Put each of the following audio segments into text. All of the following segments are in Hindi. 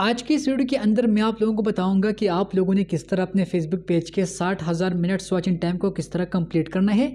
आज की इस वीडियो के अंदर मैं आप लोगों को बताऊंगा कि आप लोगों ने किस तरह अपने फेसबुक पेज के साठ हज़ार मिनट्स वॉचिंग टाइम को किस तरह कंप्लीट करना है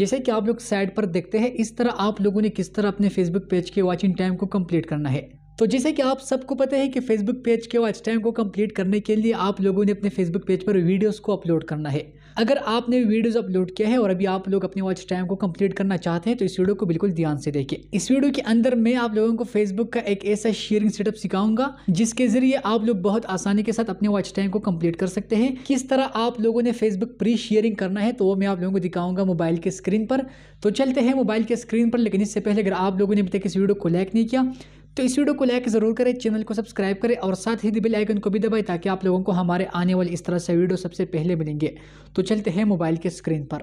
जैसे कि आप लोग साइड पर देखते हैं इस तरह आप लोगों ने किस तरह अपने फेसबुक पेज के वॉचिंग टाइम को कंप्लीट करना है तो जैसे कि आप सबको पता है कि फेसबुक पेज के वॉच टाइम को कंप्लीट करने के लिए आप लोगों ने अपने फेसबुक पेज पर वीडियोस को अपलोड करना है अगर आपने वीडियोस अपलोड किया है और अभी आप लोग अपने वॉच टाइम को कंप्लीट करना चाहते हैं तो इस वीडियो को बिल्कुल ध्यान से देखिए इस वीडियो के अंदर मैं आप लोगों को फेसबुक का एक ऐसा शेयरिंग सेटअप सिखाऊंगा जिसके जरिए आप लोग बहुत आसानी के साथ अपने वॉच टाइम को कंप्लीट कर सकते हैं किस तरह आप लोगों ने फेसबुक प्री शेयरिंग करना है तो वो मैं आप लोगों को दिखाऊंगा मोबाइल के स्क्रीन पर तो चलते हैं मोबाइल के स्क्रीन पर लेकिन इससे पहले अगर आप लोगों ने अभी तक इस वीडियो को लाइक नहीं किया तो इस वीडियो को लाइक ज़रूर करें चैनल को सब्सक्राइब करें और साथ ही बेल आइकन को भी दबाएं ताकि आप लोगों को हमारे आने वाले इस तरह से वीडियो सबसे पहले मिलेंगे तो चलते हैं मोबाइल के स्क्रीन पर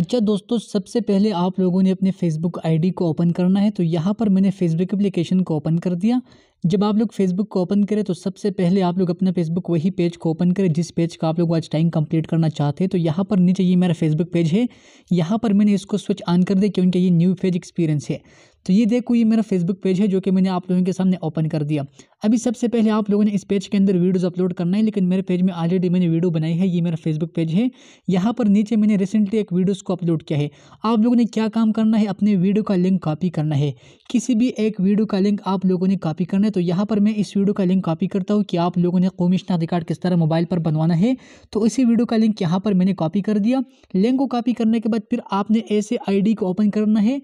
अच्छा दोस्तों सबसे पहले आप लोगों ने अपने फेसबुक आईडी को ओपन करना है तो यहाँ पर मैंने फेसबुक एप्लीकेशन को ओपन कर दिया जब आप लोग फेसबुक को ओपन करें तो सबसे पहले आप लोग अपना फेसबुक वही पेज को ओपन करें जिस पेज का आप लोग आज टाइम कंप्लीट करना चाहते हैं तो यहाँ पर नीचे ये मेरा फेसबुक पेज है यहाँ पर मैंने इसको स्विच ऑन कर दिया क्योंकि ये न्यू पेज एक्सपीरियंस है तो ये देखो ये मेरा फेसबुक पेज है जो कि मैंने आप लोगों के सामने ओपन कर दिया अभी सबसे पहले आप लोगों ने इस पेज के अंदर वीडियोज़ अपलोड करना है लेकिन मेरे पेज में ऑलरेडी मैंने वीडियो बनाई है ये मेरा फेसबुक पेज है यहाँ पर नीचे मैंने रिसेंटली एक वीडियोज़ को अपलोड किया है आप लोगों ने क्या काम करना है अपने वीडियो का लिंक कॉपी करना है किसी भी एक वीडियो का लिंक आप लोगों ने कॉपी करना है है तो यहाँ पर मैं इस वीडियो का लिंक कॉपी करता हूँ कि आप लोगों ने कौमी शनाख्ती कार्ड किस तरह मोबाइल पर बनवाना है तो इसी वीडियो का लिंक यहाँ पर मैंने कॉपी कर दिया लिंक को कॉपी करने के बाद फिर आपने ऐसे आई को ओपन करना है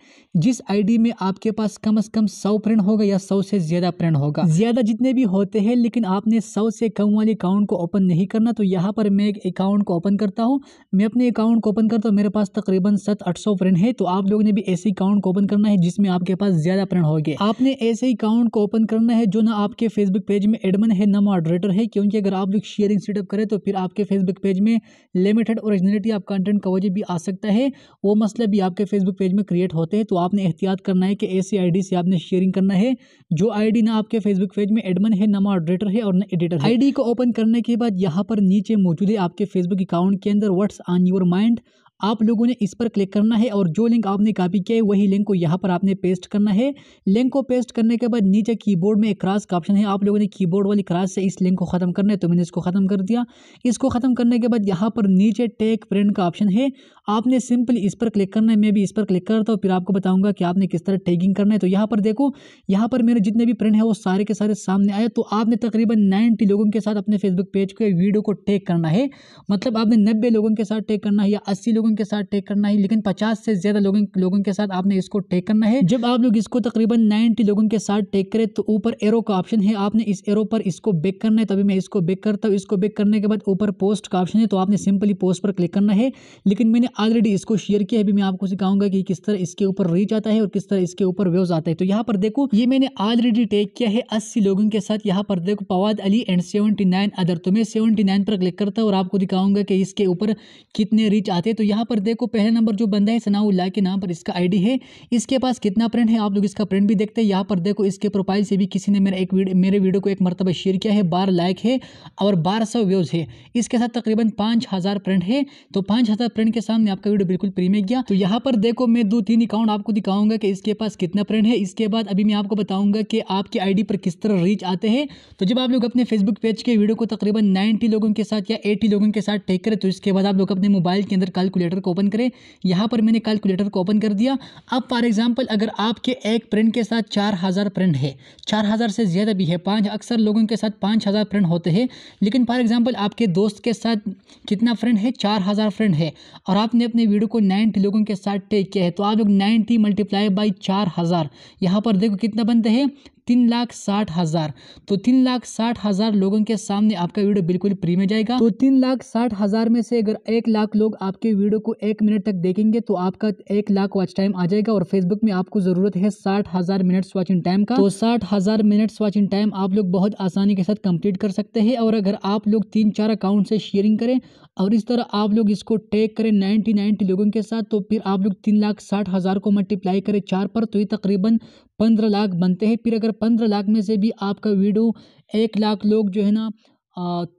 जिस आई में आपके पास कम अज़ कम सौ प्रिंट होगा या सौ से ज़्यादा प्रिंट होगा ज़्यादा जितने भी होते हैं लेकिन आपने सौ से कम वाले अकाउंट को ओपन नहीं करना तो यहाँ पर मैं एक अकाउंट को ओपन करता हूँ मैं अपने अकाउंट को ओपन करता हूँ मेरे पास तकरीबन सत आठ सौ प्रिंट है तो आप लोगों ने भी ऐसे अकाउंट को ओपन करना है जिसमें आपके पास ज़्यादा प्रिंट होगी आपने ऐसे अकाउंट को ओपन करना है करना है जो ना आपके फेसबुक पेज में एडमिन है ना मॉडरेटर है क्योंकि अगर आप लोग शेयरिंग सेटअप करें तो फिर आपके फेसबुक पेज में लिमिटेड ओरिजिनलिटी आप कंटेंट का वजह भी आ सकता है वो मसला भी आपके फेसबुक पेज में क्रिएट होते हैं तो आपने एहतियात करना है कि ऐसी आई से आपने शेयरिंग करना है जो आई ना आपके फेसबुक पेज में एडमन है ना मॉडरेटर है और ना एडिटर आई को ओपन करने के बाद यहाँ पर नीचे मौजूद है आपके फेसबुक अकाउंट के अंदर व्हाट्स ऑन योर माइंड आप लोगों ने इस पर क्लिक करना है और जो लिंक आपने कॉपी किया है वही लिंक को यहाँ पर आपने पेस्ट करना है लिंक को पेस्ट करने के बाद नीचे कीबोर्ड में एक क्रास का ऑप्शन है आप लोगों ने कीबोर्ड वाली क्रास से इस लिंक को ख़त्म करना है तो मैंने इसको ख़त्म कर दिया इसको ख़त्म करने के बाद यहाँ पर नीचे टेक प्रिंट का ऑप्शन है आपने सिंपली इस पर क्लिक करना है मैं भी इस पर क्लिक करता हूँ फिर आपको बताऊँगा कि आपने किस तरह टैगिंग करना है तो यहाँ पर देखो यहाँ पर मेरे जितने भी प्रिंट है वो सारे के सारे सामने आए तो आपने तकरीबन नाइन्टी लोगों के साथ अपने फेसबुक पेज के वीडियो को टेक करना है मतलब आपने नब्बे लोगों के साथ टेक करना है या अस्सी लोगों लोगों के साथ टेक करना है लेकिन पचास से ज़्यादा लोगों लोगों के साथ आपने इसको टेक करना है जब आप लोग इसको तकरीबन नाइन्टी लोगों के साथ टेक करें तो ऊपर एरो का ऑप्शन है आपने इस एरो पर इसको बेक करना है तभी मैं इसको बेक करता हूँ इसको बेक करने के बाद ऊपर पोस्ट का ऑप्शन है तो आपने सिंपली पोस्ट पर क्लिक करना है लेकिन मैंने ऑलरेडी इसको शेयर किया है अभी मैं आपको सिखाऊंगा कि किस तरह इसके ऊपर रीच आता है और किस तरह इसके ऊपर व्यूज आता है तो यहाँ पर देखो ये मैंने ऑलरेडी टेक किया है अस्सी लोगों के साथ यहाँ पर देखो पवाद अली एंड सेवेंटी नाइन अदर तो मैं सेवेंटी नाइन पर क्लिक करता हूँ और आपको दिखाऊंगा कि इसके ऊपर कितने रीच आते हैं तो यहाँ यहाँ पर देखो पहले नंबर जो बंदा है सनाउल्ला के नाम पर इसका आईडी है इसके पास कितना प्रिंट है आप लोग इसका प्रिंट भी देखते हैं यहाँ पर देखो इसके प्रोफाइल से भी किसी ने मेरा एक वीडियो मेरे वीडियो को एक मरतबा शेयर किया है बारह लाइक है और बारह सौ व्यूज़ है इसके साथ तकरीबन पाँच हज़ार प्रिंट है तो पाँच हज़ार प्रिंट के सामने आपका वीडियो बिल्कुल फ्री में गया तो यहाँ पर देखो मैं दो तीन अकाउंट आपको दिखाऊंगा कि इसके पास कितना प्रिंट है इसके बाद अभी मैं आपको बताऊँगा कि आपकी आई पर किस तरह रीच आते हैं तो जब आप लोग अपने फेसबुक पेज के वीडियो को तकरीबन नाइन्टी लोगों के साथ या एटी लोगों के साथ टेक करें तो इसके बाद आप लोग अपने मोबाइल के अंदर कैलकुलेट कैलकुलेटर को ओपन करें यहाँ पर मैंने कैलकुलेटर को ओपन कर दिया अब फॉर एग्जाम्पल अगर आपके एक प्रिंट के साथ चार हज़ार प्रिंट है चार हज़ार से ज़्यादा भी है पाँच अक्सर लोगों के साथ पाँच हज़ार प्रिंट होते हैं लेकिन फॉर एग्जाम्पल आपके दोस्त के साथ कितना फ्रेंड है चार हज़ार फ्रेंड है और आपने अपने वीडियो को नाइन्टी लोगों के साथ टेक किया है तो आप लोग नाइन्टी मल्टीप्लाई बाई चार हज़ार यहाँ पर देखो कितना बनते हैं तीन लाख साठ हज़ार तो तीन लाख साठ हज़ार लोगों के सामने आपका वीडियो बिल्कुल फ्री में जाएगा तो तीन लाख साठ हज़ार में से अगर एक लाख लोग आपके वीडियो को एक मिनट तक देखेंगे तो आपका एक लाख वॉच टाइम आ जाएगा और फेसबुक में आपको ज़रूरत है साठ हज़ार मिनट वॉचिंग टाइम का तो साठ हज़ार मिनट्स वॉचिंग टाइम आप लोग बहुत आसानी के साथ कंप्लीट कर सकते हैं और अगर आप लोग तीन चार अकाउंट से शेयरिंग करें और इस तरह आप लोग इसको टेक करें नाइन्टी नाइनटी लोगों के साथ तो फिर आप लोग तीन लाख साठ हज़ार को मल्टीप्लाई करें चार पर तो ये तकरीबन पंद्रह लाख बनते हैं फिर अगर पंद्रह लाख में से भी आपका वीडियो एक लाख लोग जो है ना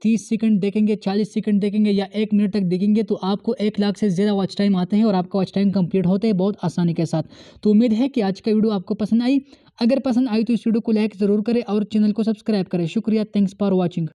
तीस सेकंड देखेंगे चालीस सेकंड देखेंगे या एक मिनट तक देखेंगे तो आपको एक लाख से ज़्यादा वॉच टाइम आते हैं और आपका वॉच टाइम कंप्लीट होते हैं बहुत आसानी के साथ तो उम्मीद है कि आज का वीडियो आपको पसंद आई अगर पसंद आई तो इस वीडियो को लाइक ज़रूर करें और चैनल को सब्सक्राइब करें शुक्रिया थैंक्स फॉर वॉचिंग